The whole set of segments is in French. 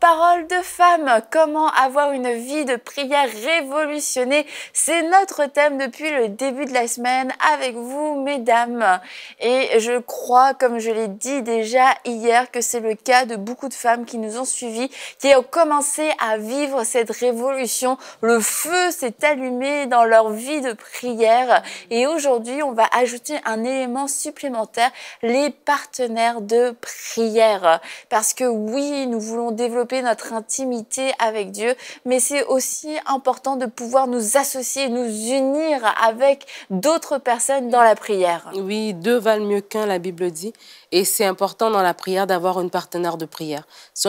Parole de femmes, comment avoir une vie de prière révolutionnée. C'est notre thème depuis le début de la semaine avec vous, mesdames. Et je crois, comme je l'ai dit déjà hier, que c'est le cas de beaucoup de femmes qui nous ont suivies, qui ont commencé à vivre cette révolution. Le feu s'est allumé dans leur vie de prière. Et aujourd'hui, on va ajouter un élément supplémentaire, les partenaires de prière. Parce que oui, nous voulons des développer notre intimité avec Dieu, mais c'est aussi important de pouvoir nous associer, nous unir avec d'autres personnes dans la prière. Oui, deux valent mieux qu'un, la Bible dit. Et c'est important dans la prière d'avoir une partenaire de prière. Si,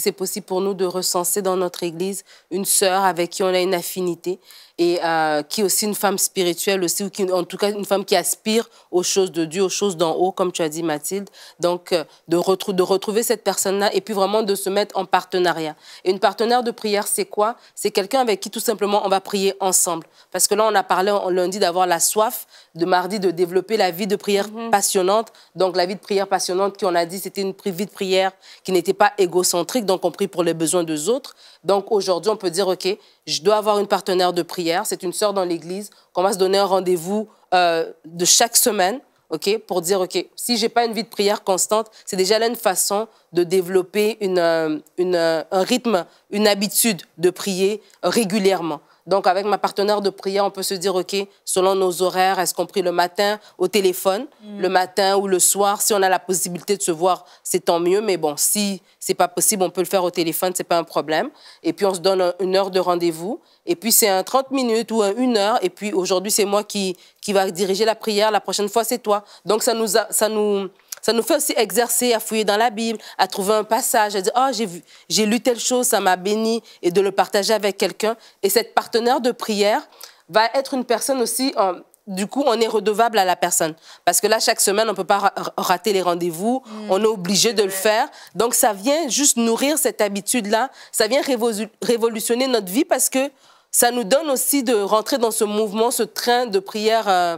c'est possible pour nous de recenser dans notre Église une sœur avec qui on a une affinité et euh, qui est aussi une femme spirituelle aussi, ou en tout cas une femme qui aspire aux choses de Dieu, aux choses d'en haut, comme tu as dit Mathilde. Donc, euh, de, retrouver cette personne-là et puis vraiment de se mettre en partenariat. une partenaire de prière, c'est quoi C'est quelqu'un avec qui tout simplement on va prier ensemble. Parce que là, on a parlé on, lundi d'avoir la soif, de mardi de développer la vie de prière mhm. passionnante. Donc la vie de prière passionnante, qui on a dit, c'était une vie de prière qui n'était pas égocentrique, donc on prie pour les besoins des autres. Donc aujourd'hui, on peut dire, OK, je dois avoir une partenaire de prière, c'est une sœur dans l'Église, qu'on va se donner un rendez-vous euh, de chaque semaine. OK, pour dire, OK, si j'ai pas une vie de prière constante, c'est déjà là une façon de développer une, euh, euh, un rythme, une habitude de prier régulièrement. Donc, avec ma partenaire de prière, on peut se dire, OK, selon nos horaires, est-ce qu'on prie le matin au téléphone, mm. le matin ou le soir Si on a la possibilité de se voir, c'est tant mieux. Mais bon, si c'est pas possible, on peut le faire au téléphone, ce n'est pas un problème. Et puis, on se donne une heure de rendez-vous. Et puis, c'est un 30 minutes ou une heure. Et puis, aujourd'hui, c'est moi qui, qui va diriger la prière, la prochaine fois c'est toi. Donc ça nous, ça nous, ça nous fait aussi exercer à fouiller dans la Bible, à trouver un passage, à dire oh j'ai vu, j'ai lu telle chose, ça m'a béni et de le partager avec quelqu'un. Et cette partenaire de prière va être une personne aussi. du coup, on est redevable à la personne. Parce que là, chaque semaine, on ne peut pas rater les rendez-vous. Mm. on est obligé de le faire. Donc, ça vient juste nourrir cette habitude-là. Ça vient révolutionner notre vie parce que ça nous donne aussi de rentrer dans ce mouvement, ce train de prière euh,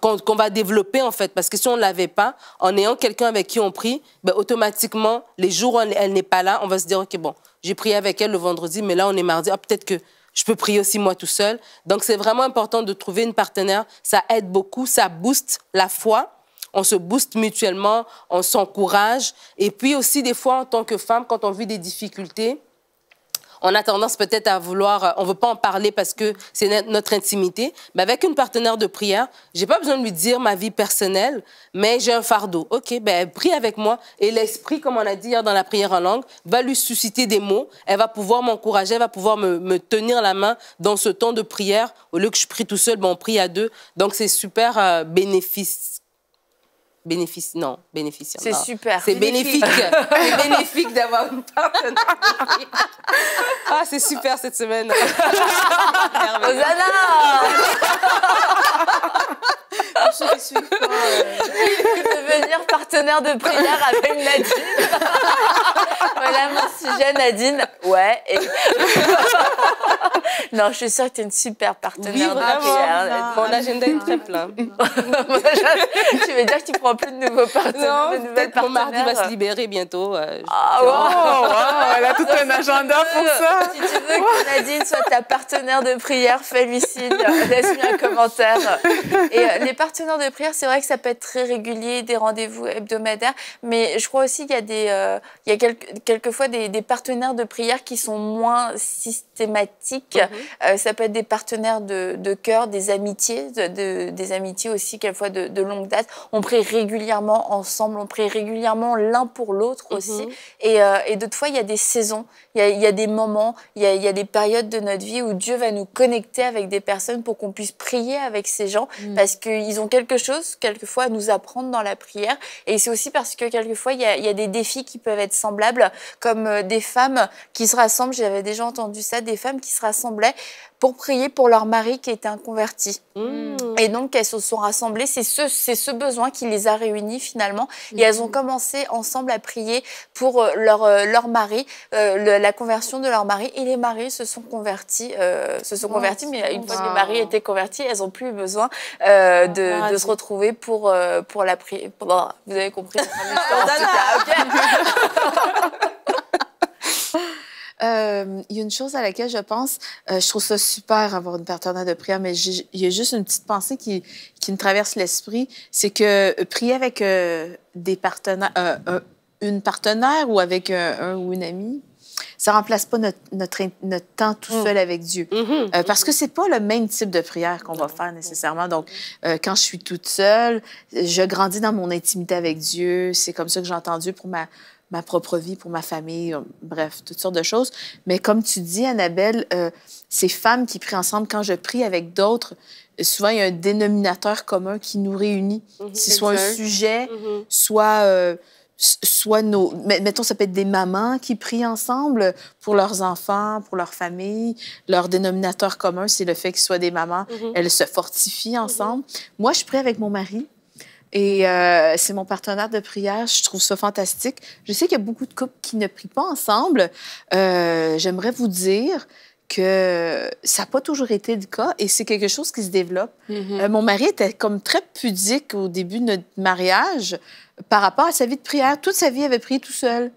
qu'on va développer en fait. Parce que si on ne l'avait pas, en ayant quelqu'un avec qui on prie, ben, automatiquement, les jours où elle, n'est pas là, on va se dire, OK, bon, j'ai prié avec elle le vendredi, mais là, on est mardi. Ah, peut-être que je peux prier aussi moi tout seul. Donc, c'est vraiment important de trouver une partenaire. Ça aide beaucoup, ça booste la foi on se booste mutuellement, on s'encourage. Et puis aussi, des fois, en tant que femme, quand on vit des difficultés, on a tendance peut-être à vouloir, euh, on ne veut pas en parler parce que c'est notre intimité. Mais avec une partenaire de prière, je n'ai pas besoin de lui dire ma vie personnelle, mais j'ai un fardeau. OK, ben elle prie avec moi et l'esprit, comme on a dit hier dans la prière en langue, va lui susciter des mots. Elle va pouvoir m'encourager, elle va pouvoir me, tenir la main dans ce temps de prière. Au lieu que je prie tout seul, ben on prie à deux. Donc c'est super bénéfique. Euh, bénéfice bénéfice, non, bénéficiaire. C'est super. C'est bénéfique. c'est bénéfique d'avoir une partenaire. ah, c'est super cette semaine. Osana Je suis euh, Devenir partenaire de prière avec ben Nadine. voilà mon sujet, Nadine. Ouais. non, je suis sûre que tu es une super partenaire de prière. Mon agenda est très plein. tu veux dire que tu prends plus de nouveaux partenaires Non, peut-être mon mardi va se libérer bientôt. Euh, ah, oh, wow, elle a tout un agenda pour ça. Si tu veux que Nadine soit ta partenaire de prière, fais-lui signe. laisse moi un commentaire. Et euh, les partenaires de prière, c'est vrai que ça peut être très régulier, des rendez-vous hebdomadaires, mais je crois aussi qu'il y a, des, euh, il y a quelques, quelquefois des, partenaires de prière qui sont moins systématiques. Mhm. Euh, ça peut être des partenaires de, cœur, des amitiés, de, des amitiés aussi, quelquefois de, longue date. On prie régulièrement ensemble, on prie régulièrement l'un pour l'autre mhm. aussi. Euh, et, d'autres fois, il y a des saisons, il y a, des moments, il y a, des périodes de notre vie où Dieu va nous connecter avec des personnes pour qu'on puisse prier avec ces gens. Mm. Parce que qu'ils ont quelque chose, quelquefois, à nous apprendre dans la prière. Et c'est aussi parce que, quelquefois, il y, a, y a, des défis qui peuvent être semblables, comme euh, des femmes qui se rassemblent. J'avais déjà entendu ça, des femmes qui se rassemblaient pour prier pour leur mari qui était un converti. Mmh. Et donc, elles se sont rassemblées. C'est ce, ce besoin qui les a réunies finalement. Et elles ont mmh. commencé ensemble à prier pour euh, leur, euh, leur mari, euh, la conversion de leur mari. Et les maris se sont convertis. se sont mais une fois que les maris étaient convertis, elles n'ont plus besoin ah, de, se retrouver pour, pour la prier. vous avez compris. ah, Euh, il y a une chose à laquelle je pense, euh, je trouve ça super avoir une partenaire de prière, mais il y a juste une petite pensée qui, qui me traverse l'esprit, c'est que euh, prier avec euh, des partenaires, une partenaire ou avec un, ou une amie, ça remplace pas notre, notre, notre temps tout mm. seul avec Dieu. Mm-hmm. parce que c'est pas le même type de prière qu'on va faire nécessairement. Donc, quand je suis toute seule, je grandis dans mon intimité avec Dieu. C'est comme ça que j'entends Dieu pour ma, ma propre vie, pour ma famille, euh, bref, toutes sortes de choses. Mais comme tu dis, Annabelle, euh, ces femmes qui prient ensemble, quand je prie avec d'autres, souvent il y a un dénominateur commun qui nous réunit. Mhm, c'est soit un sujet, mhm. soit... Euh, soit nos... Mettons, ça peut être des mamans qui prient ensemble pour leurs enfants, pour leur famille. Leur dénominateur commun, c'est le fait qu'ils soient des mamans. Mhm. Elles se fortifient ensemble. Moi, je prie avec mon mari. Et euh, c'est mon partenaire de prière. Je trouve ça fantastique. Je sais qu'il y a beaucoup de couples qui ne prient pas ensemble. Euh, j'aimerais vous dire que ça n'a pas toujours été le cas et c'est quelque chose qui se développe. Mm-hmm. Euh, mon mari était comme très pudique au début de notre mariage par rapport à sa vie de prière. Toute sa vie, il avait prié tout seul.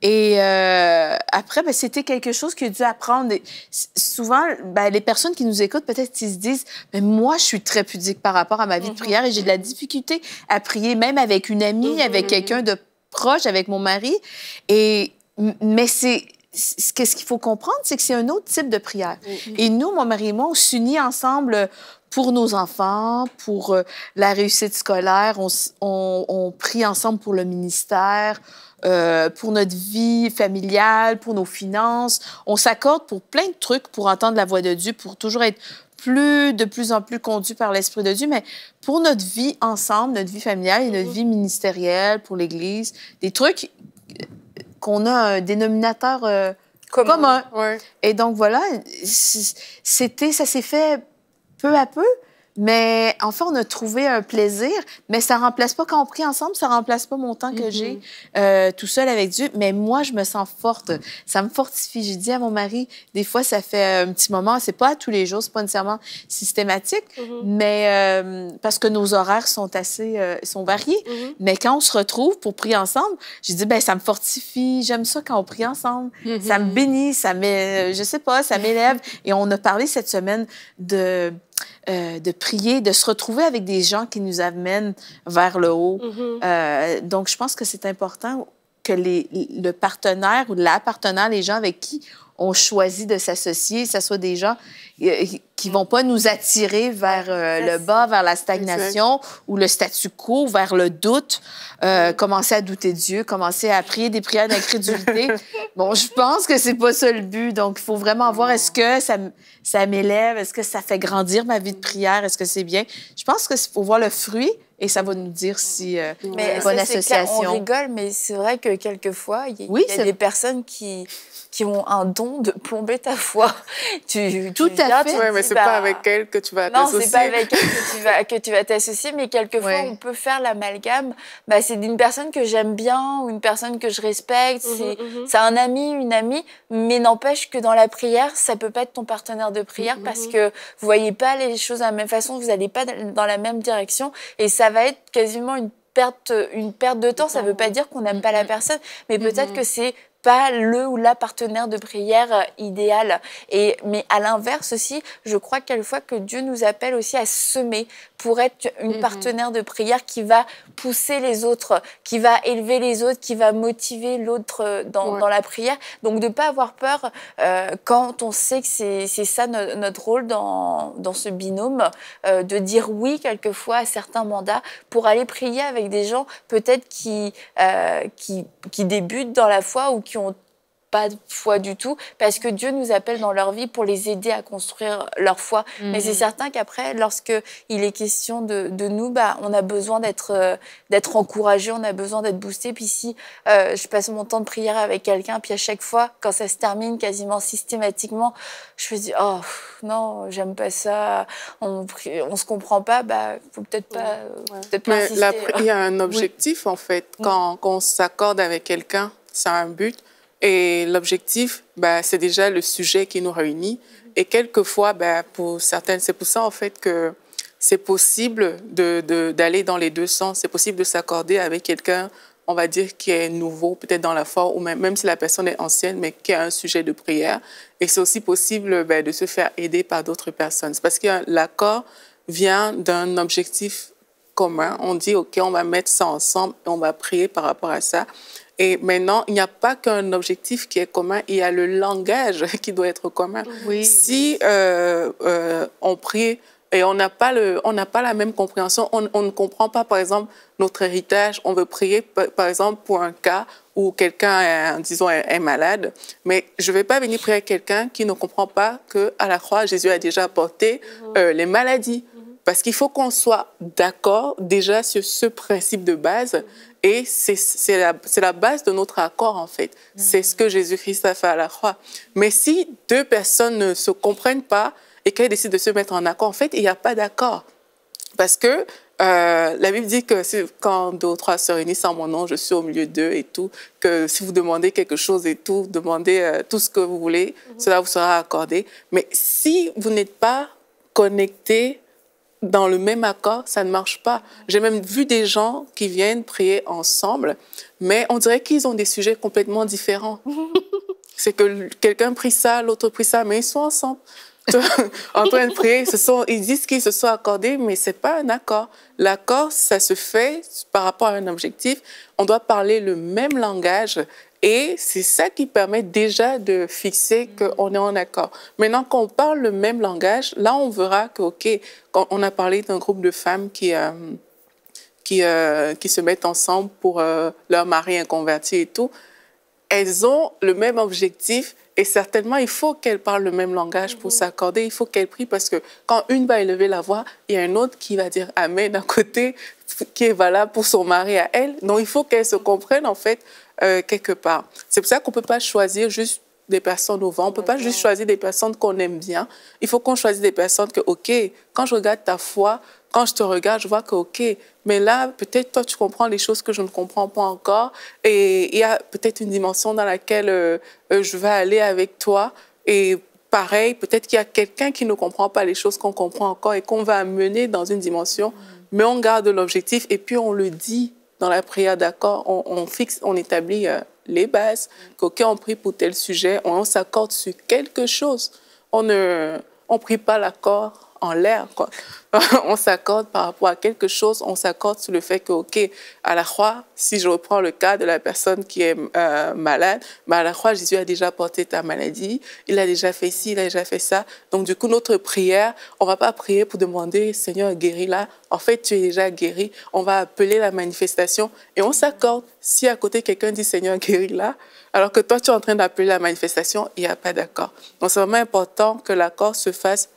Et euh, après, ben, c'était quelque chose que dû apprendre. souvent, ben, les personnes qui nous écoutent, peut-être ils se disent, mais moi, je suis très pudique par rapport à ma vie de mm-hmm. prière et j'ai de la difficulté à prier, même avec une amie, mm-hmm. avec quelqu'un de proche, avec mon mari. Et mais c'est qu'est-ce qu'il faut comprendre, c'est que c'est un autre type de prière. Mm-hmm. Et nous, mon mari et moi, on s'unit ensemble pour nos enfants, pour euh, la réussite scolaire. On, on, on prie ensemble pour le ministère euh, pour notre vie familiale, pour nos finances. On s'accorde pour plein de trucs pour entendre la voix de Dieu, pour toujours être plus, de plus en plus conduit par l'Esprit de Dieu, mais pour notre vie ensemble, notre vie familiale et notre vie ministérielle, pour l'Église, des trucs qu'on a un dénominateur euh, commun. Et donc voilà, c'était, ça s'est fait peu à peu, mais enfin, on a trouvé un plaisir, mais ça remplace pas, quand on prie ensemble, ça remplace pas mon temps que mm-hmm. j'ai euh, tout seul avec Dieu. Mais moi, je me sens forte. Ça me fortifie. J'ai dit à mon mari, des fois, ça fait euh, un petit moment, c'est pas tous les jours, c'est pas nécessairement systématique, mm-hmm. mais euh, parce que nos horaires sont assez, euh, sont variés. Mm-hmm. Mais quand on se retrouve pour prier ensemble, j'ai dit, ben ça me fortifie. J'aime ça quand on prie ensemble. Ça me bénit, ça me, je sais pas, ça m'élève. Et on a parlé cette semaine de euh, de prier, de se retrouver avec des gens qui nous amènent vers le haut. Mm-hmm. Euh, donc, je pense que c'est important que les, le partenaire ou la les gens avec qui on choisit de s'associer, ce soit des gens euh, qui vont pas nous attirer vers euh, le bas, vers la stagnation ou le statu quo, vers le doute. Euh, commencer à douter de Dieu, commencer à prier des prières d'incrédulité. bon, je pense que c'est pas ça le but. Donc, il faut vraiment voir est-ce que ça, ça m'élève, est-ce que ça fait grandir ma vie de prière, est-ce que c'est bien. Je pense que c'est pour voir le fruit et ça va nous dire si euh, bonne association. on rigole, mais c'est vrai que quelquefois, il y, a des personnes qui, qui ont un don de plomber ta foi. tu, Tout à fait. mais c'est n'est pas bah, avec elle que tu vas t'associer. Non, c'est pas avec elle que tu vas, t'associer, mais quelquefois, on peut faire l'amalgame. Bah, c'est d'une personne que j'aime bien ou une personne que je respecte. Mhm, c'est ça mhm. un ami, une amie, mais n'empêche que dans la prière, ça peut pas être ton partenaire de prière mhm, parce que vous voyez pas les choses de la même façon, vous n'allez pas dans la même direction et ça va être quasiment une perte, une perte de temps. Ça ne veut pas dire qu'on n'aime pas la personne, mais peut-être mhm. que c'est pas le ou la partenaire de prière euh, idéal. Et, mais à l'inverse aussi, je crois fois que Dieu nous appelle aussi à semer pour être une mhm. partenaire de prière qui va pousser les autres, qui va élever les autres, qui va motiver l'autre euh, dans, la prière. Donc de ne pas avoir peur euh, quand on sait que c'est ça notre rôle dans, ce binôme, de dire oui quelquefois à certains mandats pour aller prier avec des gens peut-être qui, qui, qui débutent dans la foi ou qui ont pas de foi du tout, parce que Dieu nous appelle dans leur vie pour les aider à construire leur foi. Mais mhm. c'est certain qu'après, lorsque il est question de, nous, bah, on a besoin d'être euh, d'être encouragé, on a besoin d'être boosté. Puis si euh, je passe mon temps de prière avec quelqu'un, puis à chaque fois, quand ça se termine quasiment systématiquement, je me dis oh non, j'aime pas ça, on on se comprend pas, bah faut peut-être pas. Mais il y a un objectif en fait quand, quand on s'accorde avec quelqu'un ça a un but. Et l'objectif, ben, c'est déjà le sujet qui nous réunit. Et quelquefois, ben, pour certaines, c'est pour ça en fait que c'est possible d'aller de, dans les deux sens. C'est possible de s'accorder avec quelqu'un, on va dire, qui est nouveau, peut-être dans la foi ou même, même, si la personne est ancienne, mais qui a un sujet de prière. Et c'est aussi possible ben, de se faire aider par d'autres personnes. C'est parce que l'accord vient d'un objectif commun. On dit, OK, on va mettre ça ensemble et on va prier par rapport à ça. Et maintenant, il n'y a pas qu'un objectif qui est commun, il y a le langage qui doit être commun. Si euh, euh, on prie et on n'a pas, le, on pas la même compréhension, on, ne comprend pas, par exemple, notre héritage, on veut prier, par exemple, pour un cas où quelqu'un, disons, est, malade, mais je ne vais pas venir prier à quelqu'un qui ne comprend pas qu'à la croix, Jésus a déjà porté mhm. euh, les maladies. Mhm. Parce qu'il faut qu'on soit d'accord déjà sur ce principe de base mhm. Et c'est la, base de notre accord, en fait. C'est ce que Jésus-Christ a fait à la croix. Mais si deux personnes ne se comprennent pas et qu'elles décident de se mettre en accord, en fait, il n'y a pas d'accord. Parce que euh, la Bible dit que quand deux ou trois se réunissent en mon nom, je suis au milieu d'eux et tout, que si vous demandez quelque chose et tout, demandez euh, tout ce que vous voulez, mhm. cela vous sera accordé. Mais si vous n'êtes pas connecté dans le même accord, ça ne marche pas. J'ai même vu des gens qui viennent prier ensemble, mais on dirait qu'ils ont des sujets complètement différents. C'est que quelqu'un prie ça, l'autre prie ça, mais ils sont ensemble. en train de prier, ils, sont, ils disent qu'ils se sont accordés, mais ce n'est pas un accord. L'accord, ça se fait par rapport à un objectif. On doit parler le même langage, et c'est ça qui permet déjà de fixer mm. qu'on est en accord. Maintenant qu'on parle le même langage, là, on verra que, OK, quand on a parlé d'un groupe de femmes qui, euh, qui, euh, qui, se mettent ensemble pour euh, leur mari inconverti et tout, elles ont le même objectif et certainement, il faut qu'elles parlent le même langage pour mm-hmm. s'accorder, il faut qu'elles prient parce que quand une va élever la voix, il y a un autre qui va dire Amen d'un côté, qui est valable pour son mari à elle. Donc, il faut qu'elles se comprennent en fait euh, quelque part. C'est pour ça qu'on ne peut pas choisir juste des personnes au vent. On ne peut pas juste choisir des personnes qu'on aime bien. Il faut qu'on choisisse des personnes que, OK, quand je regarde ta foi, quand je te regarde, je vois que, OK, mais là, peut-être toi, tu comprends les choses que je ne comprends pas encore. Et il y a peut-être une dimension dans laquelle euh, euh, je vais aller avec toi. Et pareil, peut-être qu'il y a quelqu'un qui ne comprend pas les choses qu'on comprend encore et qu'on va amener dans une dimension. Mais on garde l'objectif et puis on le dit dans la prière d'accord, on, fixe, on établit euh, les bases, qu'aucun on prie pour tel sujet, on, s'accorde sur quelque chose. On ne on prie pas l'accord en l'air. on s'accorde par rapport à quelque chose, on s'accorde sur le fait que, OK, à la croix, si je reprends le cas de la personne qui est euh, malade, bah à la croix, Jésus a déjà porté ta maladie, il a déjà fait ci, il a déjà fait ça. Donc, du coup, notre prière, on va pas prier pour demander, Seigneur, guéris-la. En fait, tu es déjà guéri. On va appeler la manifestation et on s'accorde. Si à côté, quelqu'un dit, Seigneur, guéris-la, alors que toi, tu es en train d'appeler la manifestation, il n'y a pas d'accord. Donc, c'est vraiment important que l'accord se fasse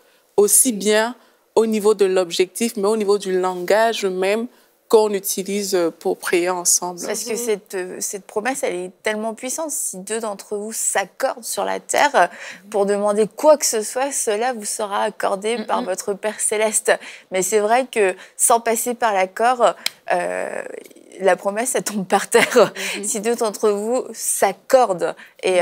aussi bien au niveau de l'objectif, mais au niveau du langage même, qu'on utilise euh, pour prier ensemble. Parce que mhm. euh, cette, promesse, elle est tellement puissante. Si deux d'entre vous s'accordent sur la terre euh, pour demander quoi que ce soit, cela vous sera accordé par mhm. votre Père céleste. Mais c'est vrai que sans passer par l'accord, la promesse, elle tombe par terre. Mhm. Si deux d'entre vous s'accordent, et,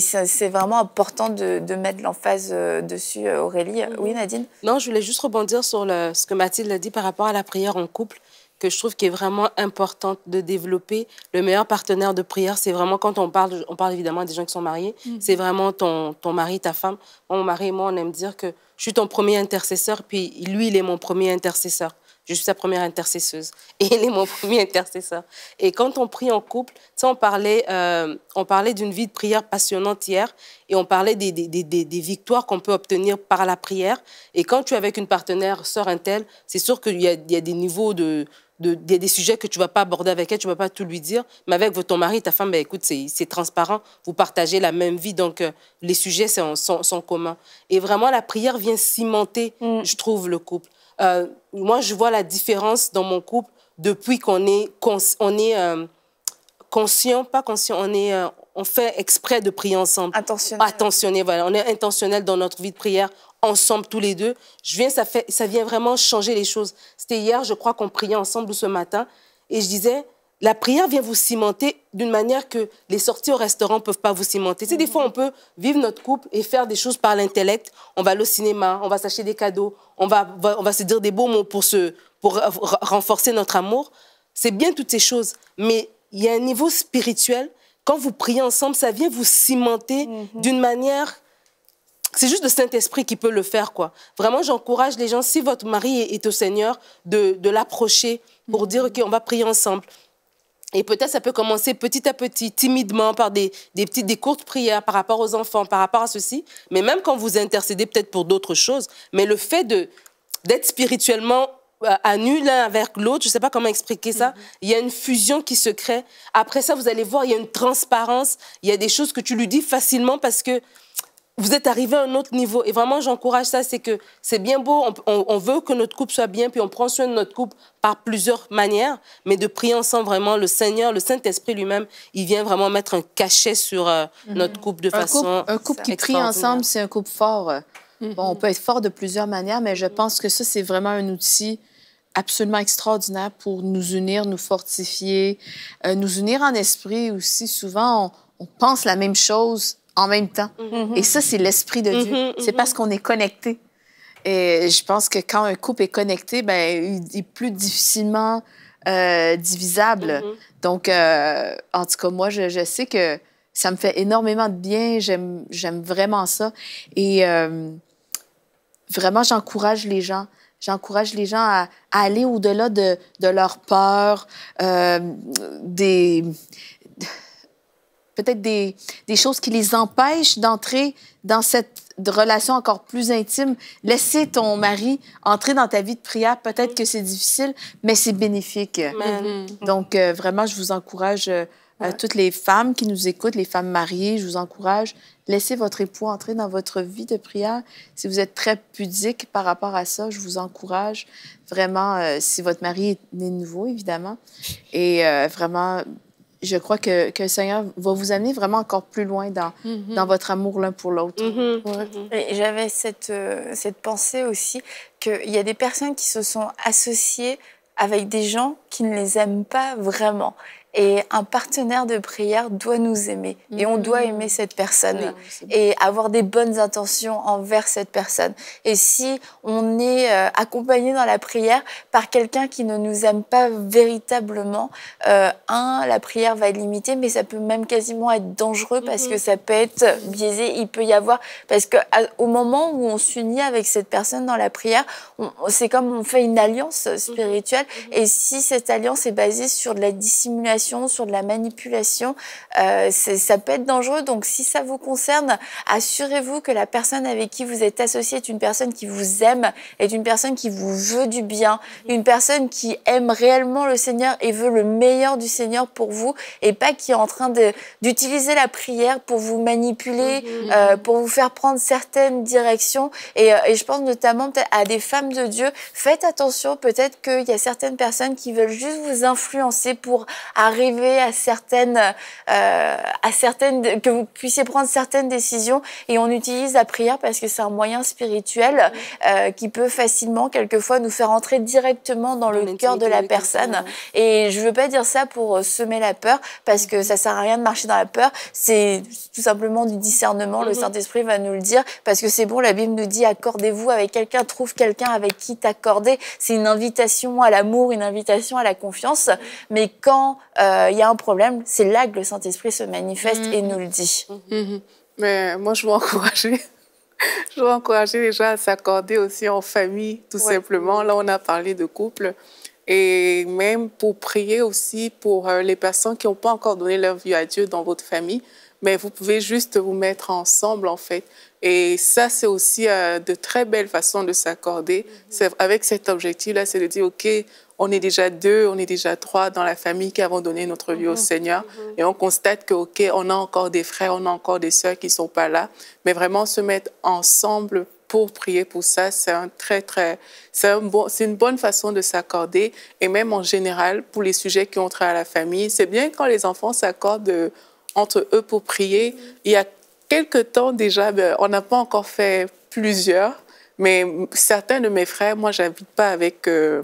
c'est vraiment important de, mettre l'emphase dessus, Aurélie. Oui, Nadine Non, je voulais juste rebondir sur ce que Mathilde a dit par rapport à la prière en couple que je trouve qui est vraiment importante de développer. Le meilleur partenaire de prière, c'est vraiment quand on parle, on parle évidemment des gens qui sont mariés, mm. c'est vraiment ton, ton mari, ta femme. Mon mari et moi, on aime dire que je suis ton premier intercesseur, puis lui, il est mon premier intercesseur. Je suis sa première intercesseuse et il est mon premier intercesseur. Et quand on prie en couple, on parlait, euh, on parlait d'une vie de prière passionnante hier et on parlait des, des, des, victoires qu'on peut obtenir par la prière. Et quand tu es avec une partenaire, sœur, un tel, c'est sûr qu'il y, y a des niveaux de, de, a des sujets que tu ne vas pas aborder avec elle, tu ne vas pas tout lui dire. Mais avec ton mari, ta femme, ben écoute, c'est transparent. Vous partagez la même vie, donc euh, les sujets sont, sont, sont, communs. Et vraiment, la prière vient cimenter, mm. je trouve, le couple. Euh, moi, je vois la différence dans mon couple depuis qu'on est, on est euh, conscient, pas conscient, on, est, on fait exprès de prier ensemble. Attentionné. Attentionné, voilà. On est intentionnel dans notre vie de prière ensemble tous les deux, je viens, ça, fait, ça vient vraiment changer les choses. C'était hier, je crois qu'on priait ensemble ce matin, et je disais, la prière vient vous cimenter d'une manière que les sorties au restaurant ne peuvent pas vous cimenter. C'est des fois, on peut vivre notre couple et faire des choses par l'intellect. On va aller au cinéma, on va s'acheter des cadeaux, on va, on va se dire des beaux mots pour, se, pour renforcer notre amour. C'est bien toutes ces choses, mais il y a un niveau spirituel. Quand vous priez ensemble, ça vient vous cimenter mhm. d'une manière c'est juste le Saint-Esprit qui peut le faire, quoi. Vraiment, j'encourage les gens, si votre mari est au Seigneur, de, l'approcher pour mm. dire, OK, on va prier ensemble. Et peut-être ça peut commencer petit à petit, timidement, par des, petites, des courtes prières par rapport aux enfants, par rapport à ceci. Mais même quand vous intercédez peut-être pour d'autres choses, mais le fait de, d'être spirituellement euh, à nu l'un avec l'autre, je ne sais pas comment expliquer ça, mm-hmm. il y a une fusion qui se crée. Après ça, vous allez voir, il y a une transparence, il y a des choses que tu lui dis facilement parce que vous êtes arrivé à un autre niveau. Et vraiment, j'encourage ça, c'est que c'est bien beau, on, veut que notre couple soit bien, puis on prend soin de notre couple par plusieurs manières, mais de prier ensemble vraiment le Seigneur, le Saint-Esprit lui-même, il vient vraiment mettre un cachet sur euh, mhm. notre couple de façon... un couple qui prie ensemble, c'est un couple fort. Mhm. Bon, on peut être fort de plusieurs manières, mais je pense que ça, c'est vraiment un outil absolument extraordinaire pour nous unir, nous fortifier, euh, nous unir en esprit aussi. Souvent, on, on pense la même chose en même temps. Mm-hmm. Et ça, c'est l'esprit de Dieu. Mm-hmm, c'est mm-hmm. parce qu'on est connecté. Et je pense que quand un couple est connecté, ben, il est plus difficilement euh, divisable. Donc, euh, en tout cas, moi, je, je, sais que ça me fait énormément de bien. J'aime vraiment ça. Et euh, vraiment, j'encourage les gens. J'encourage les gens à, aller au-delà de, de leur peur, euh, des peut-être des, des, choses qui les empêchent d'entrer dans cette relation encore plus intime. Laisser ton mari entrer dans ta vie de prière, peut-être que c'est difficile, mais c'est bénéfique. Mhm. Mhm. Donc, euh, vraiment, je vous encourage, euh, à toutes les femmes qui nous écoutent, les femmes mariées, je vous encourage, laissez votre époux entrer dans votre vie de prière. Si vous êtes très pudique par rapport à ça, je vous encourage vraiment, euh, si votre mari est né nouveau, évidemment, et vraiment je crois que, que, le Seigneur va vous amener vraiment encore plus loin dans, mhm. dans votre amour l'un pour l'autre. Mhm. J'avais cette, euh, cette pensée aussi qu'il y a des personnes qui se sont associées avec des gens qui ne les aiment pas vraiment. Et un partenaire de prière doit nous aimer. Et on doit mm. aimer cette personne. et avoir des bonnes intentions envers cette personne. Et si on est euh, accompagné dans la prière par quelqu'un qui ne nous aime pas véritablement, euh, un, la prière va être limitée, mais ça peut même quasiment être dangereux parce mm-hmm. que ça peut être biaisé. Il peut y avoir... Parce qu'au moment où on s'unit avec cette personne dans la prière, c'est comme on fait une alliance euh, mm-hmm. spirituelle. Mm-hmm. Et si cette alliance est basée sur de la dissimulation, sur de la manipulation, euh, ça peut être dangereux. Donc si ça vous concerne, assurez-vous que la personne avec qui vous êtes associé est une personne qui vous aime, est une personne qui vous veut du bien, une personne qui aime réellement le Seigneur et veut le meilleur du Seigneur pour vous et pas qui est en train d'utiliser la prière pour vous manipuler, mhm. euh, pour vous faire prendre certaines directions. Et, euh, je pense notamment à des femmes de Dieu. Faites attention, peut-être qu'il y a certaines personnes qui veulent juste vous influencer pour arriver arriver à certaines, euh, à certaines, que vous puissiez prendre certaines décisions. Et on utilise la prière parce que c'est un moyen spirituel euh, qui peut facilement, quelquefois, nous faire entrer directement dans, le cœur de la personne. Et je ne veux pas dire ça pour euh, semer la peur parce que mhm. ça sert à rien de marcher dans la peur. C'est tout simplement du discernement. Le mhm. Saint-Esprit va nous le dire parce que c'est bon. La Bible nous dit accordez-vous avec quelqu'un, trouve quelqu'un avec qui t'accorder. C'est une invitation à l'amour, une invitation à la confiance. Mais quand il euh, y a un problème, c'est là que le Saint-Esprit se manifeste mm-hmm. et nous le dit. Mm-hmm. Mais moi, je veux encourager. je vous encourager les gens à s'accorder aussi en famille, tout simplement. Là, on a parlé de couple. Et même pour prier aussi pour euh, les personnes qui n'ont pas encore donné leur vie à Dieu dans votre famille, mais vous pouvez juste vous mettre ensemble, en fait. Et ça, c'est aussi euh, de très belles façons de s'accorder. Mm-hmm. Avec cet objectif-là, c'est de dire, OK, on est déjà deux, on est déjà trois dans la famille qui avons donné notre vie au mhm. Seigneur. Mhm. Et on constate que, OK, on a encore des frères, on a encore des sœurs qui ne sont pas là. Mais vraiment se mettre ensemble pour prier pour ça, c'est un très, très, c'est une bonne façon de s'accorder. Et même en général, pour les sujets qui ont trait à la famille, c'est bien quand les enfants s'accordent euh, entre eux pour prier. Il y a quelque temps déjà, ben, on n'a pas encore fait plusieurs, mais certains de mes frères, moi, n'habite pas avec. Euh,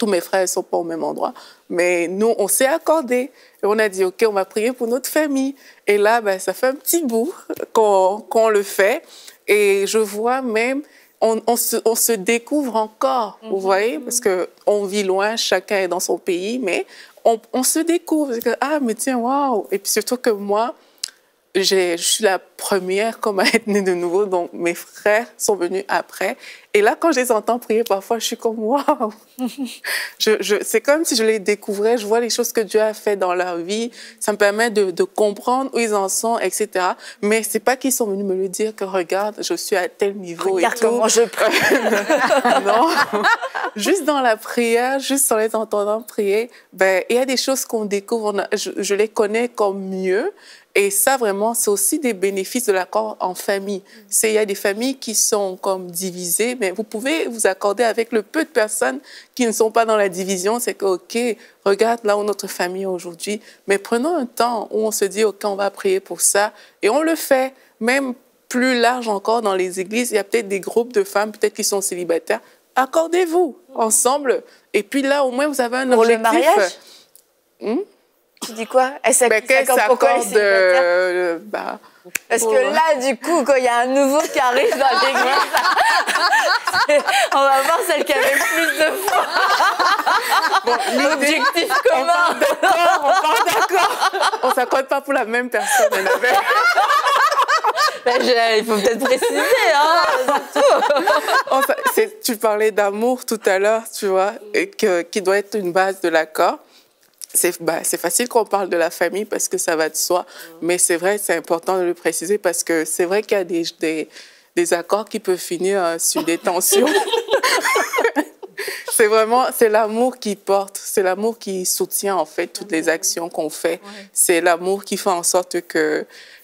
tous mes frères ne sont pas au même endroit. Mais nous, on s'est accordé. Et on a dit, OK, on va prier pour notre famille. Et là, ben, ça fait un petit bout qu'on le fait. Et je vois même, on, on, se, on se, découvre encore, vous mhm. voyez, parce qu'on vit loin, chacun est dans son pays, mais on, on se découvre. ah, mais tiens, waouh! Et puis surtout que moi, je suis la première comme à être née de nouveau, donc mes frères sont venus après. Et là, quand je les entends prier, parfois, je suis comme waouh je, je, C'est comme si je les découvrais, je vois les choses que Dieu a fait dans leur vie. Ça me permet de, de comprendre où ils en sont, etc. Mais c'est pas qu'ils sont venus me le dire que regarde, je suis à tel niveau. et tout. comment je prie. non. Juste dans la prière, juste en les entendant prier, ben, il y a des choses qu'on découvre. Je, je les connais comme mieux. Et ça, vraiment, c'est aussi des bénéfices de l'accord en famille. Il y a des familles qui sont comme divisées, mais vous pouvez vous accorder avec le peu de personnes qui ne sont pas dans la division. C'est que, OK, regarde là où notre famille est aujourd'hui, mais prenons un temps où on se dit, OK, on va prier pour ça. Et on le fait, même plus large encore dans les églises. Il y a peut-être des groupes de femmes, peut-être qui sont célibataires. Accordez-vous ensemble. Et puis là, au moins, vous avez un objectif. Pour le mariage hmm tu dis quoi Elle s'accorde bah, pourquoi euh, bah, Parce que là, du coup, quand il y a un nouveau qui arrive dans l'église, on va voir celle qui avait plus de foi. Bon, L'objectif commun. On part d'accord, on s'accorde pas pour la même personne, ben, il faut peut-être préciser, hein, tu parlais d'amour tout à l'heure, tu vois, et qui doit être une base de l'accord. Bah, c'est facile qu'on parle de la famille parce que ça va de soi, mm. mais c'est vrai, c'est important de le préciser parce que c'est vrai qu'il y a des, accords qui peuvent finir euh, sur des tensions. c'est vraiment, c'est l'amour qui porte, c'est l'amour qui soutient en fait toutes les mm. actions qu'on fait. C'est l'amour qui fait en sorte que,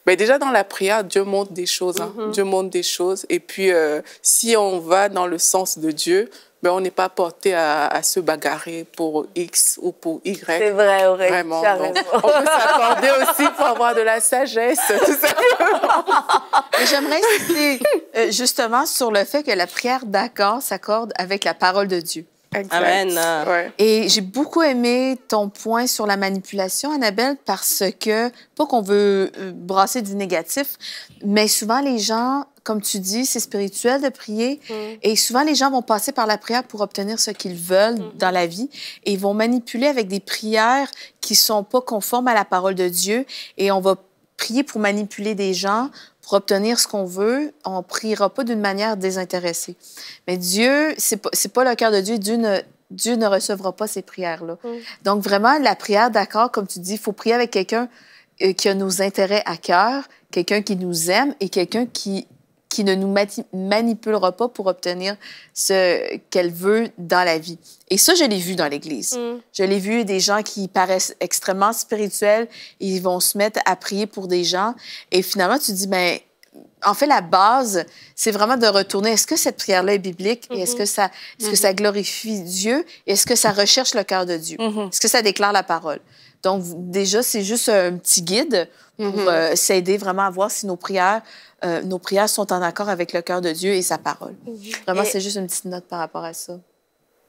mais ben, déjà dans la prière, Dieu montre des choses, hein. mm-hmm. Dieu montre des choses. Et puis, euh, si on va dans le sens de Dieu, ben, on n'est pas porté à, se bagarrer pour X ou pour Y. C'est vrai, Aurélie. Vraiment. on peut s'accorder aussi pour avoir de la sagesse, J'aimerais citer euh, justement sur le fait que la prière d'accord s'accorde avec la parole de Dieu. Amen. Et j'ai beaucoup aimé ton point sur la manipulation, Annabelle, parce que, pas qu'on veut euh, brasser du négatif, mais souvent les gens comme tu dis, c'est spirituel de prier. Mm. Et souvent, les gens vont passer par la prière pour obtenir ce qu'ils veulent mm-hmm. dans la vie et ils vont manipuler avec des prières qui sont pas conformes à la parole de Dieu. Et on va prier pour manipuler des gens, pour obtenir ce qu'on veut, on priera pas d'une manière désintéressée. Mais Dieu, c'est pas, pas le cœur de Dieu. Dieu ne, recevra pas ces prières-là. Mm. Donc vraiment, la prière, d'accord, comme tu dis, il faut prier avec quelqu'un euh, qui a nos intérêts à cœur, quelqu'un qui nous aime et quelqu'un qui qui ne nous manipulera pas pour obtenir ce qu'elle veut dans la vie. Et ça, je l'ai vu dans l'Église. Mm. Je l'ai vu des gens qui paraissent extrêmement spirituels, ils vont se mettre à prier pour des gens, et finalement, tu dis, mais ben, en fait, la base, c'est vraiment de retourner. Est-ce que cette prière-là est biblique? Mm-hmm. est-ce que, ça, est que ça glorifie Dieu? Est-ce que ça recherche le cœur de Dieu? Mm-hmm. Est-ce que ça déclare la parole? Donc, déjà, c'est juste un petit guide pour mm-hmm. euh, s'aider vraiment à voir si nos prières, euh, nos prières sont en accord avec le cœur de Dieu et sa parole. Vraiment, c'est juste une petite note par rapport à ça.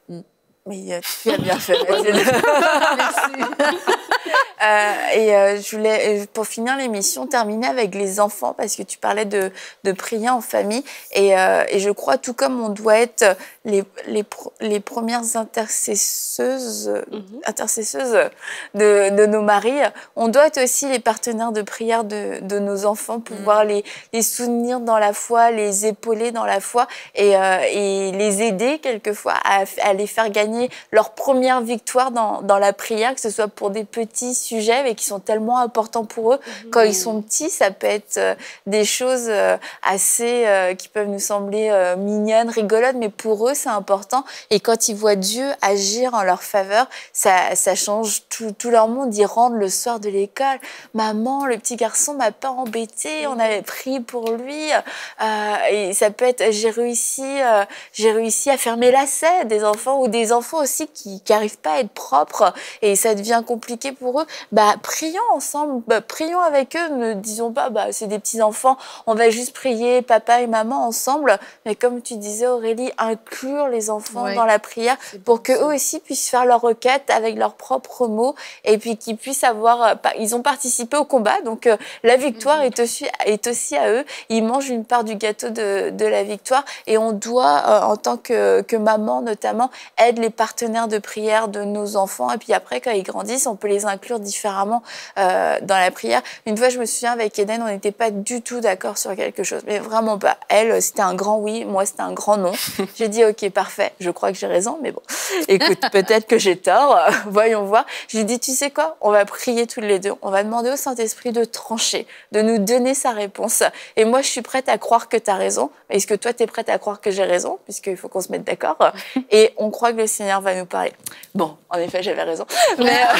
Mm. Mais euh, tu as bien fait. Merci. Euh, et euh, je voulais, euh, pour finir l'émission, terminer avec les enfants parce que tu parlais de, de prier en famille. Et, et, je crois, tout comme on doit être les, les, les premières intercesseuses, mhm. intercesseuses de, de, nos maris, on doit être aussi les partenaires de prière de, de nos enfants, mhm. pouvoir les, les soutenir dans la foi, les épauler dans la foi et, et les aider quelquefois à, à, les faire gagner leur première victoire dans, dans la prière, que ce soit pour des petits sujets, mais qui sont tellement importants pour eux. Mhm. Quand ils sont petits, ça peut être euh, des choses euh, assez euh, qui peuvent nous sembler mignonnes, rigolotes, mais pour eux, c'est important. Et quand ils voient Dieu agir en leur faveur, ça, ça change tout, tout, leur monde. Ils rentrent le soir de l'école. Maman, le petit garçon m'a pas embêté, on avait prié pour lui. et ça peut être j'ai réussi, j'ai réussi à fermer lacets des enfants ou des enfants aussi qui n'arrivent pas à être propres et ça devient compliqué pour eux, bah, prions ensemble, bah, prions avec eux, ne disons pas, bah, c'est des petits-enfants, on va juste prier papa et maman ensemble, mais comme tu disais Aurélie, inclure les enfants dans la prière pour que eux aussi puissent faire leur requête avec leurs propres mots et puis qu'ils puissent avoir, euh, ils ont participé au combat, donc euh, la victoire mhm. est, aussi, à eux, ils mangent une part du gâteau de, la victoire et on doit, euh, en tant que, que maman notamment, aider les partenaires de prière de nos enfants et puis après quand ils grandissent, on peut les inclure différemment euh, dans la prière. Une fois, je me souviens avec Eden, on n'était pas du tout d'accord sur quelque chose, mais vraiment pas. Elle, c'était un grand oui, moi, c'était un grand non. j'ai dit, ok, parfait, je crois que j'ai raison, mais bon, écoute, peut-être que j'ai tort, voyons voir. J'ai dit, tu sais quoi, on va prier tous les deux, on va demander au Saint-Esprit de trancher, de nous donner sa réponse. Et moi, je suis prête à croire que tu as raison. Est-ce que toi, tu es prête à croire que j'ai raison, puisqu'il faut qu'on se mette d'accord Et on croit que le Seigneur va nous parler. Bon, en effet, j'avais raison. Mais, euh,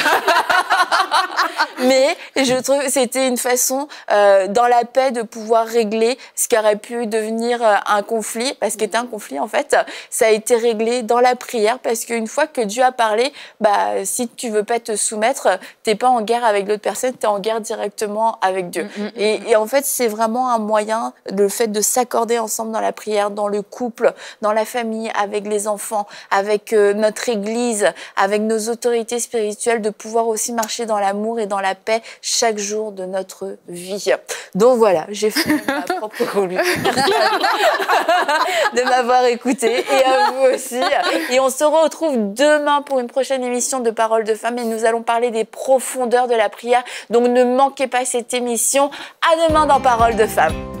Mais je trouve que c'était une façon, euh, dans la paix, de pouvoir régler ce qui aurait pu devenir euh, un conflit, parce était un conflit en fait, ça a été réglé dans la prière, parce qu'une fois que Dieu a parlé, bah si tu veux pas te soumettre, t'es pas en guerre avec l'autre personne, tu es en guerre directement avec Dieu. Mm, mm, mm. et, en fait, c'est vraiment un moyen, le fait de s'accorder ensemble dans la prière, dans le couple, dans la famille, avec les enfants, avec euh, notre Église, avec nos autorités spirituelles, de pouvoir aussi marcher dans l'amour et dans la paix chaque jour de notre vie. Donc voilà, j'ai fait ma propre conclusion de m'avoir écouté et à vous aussi. Et on se retrouve demain pour une prochaine émission de Paroles de Femmes et nous allons parler des profondeurs de la prière. Donc ne manquez pas cette émission. À demain dans Paroles de Femmes.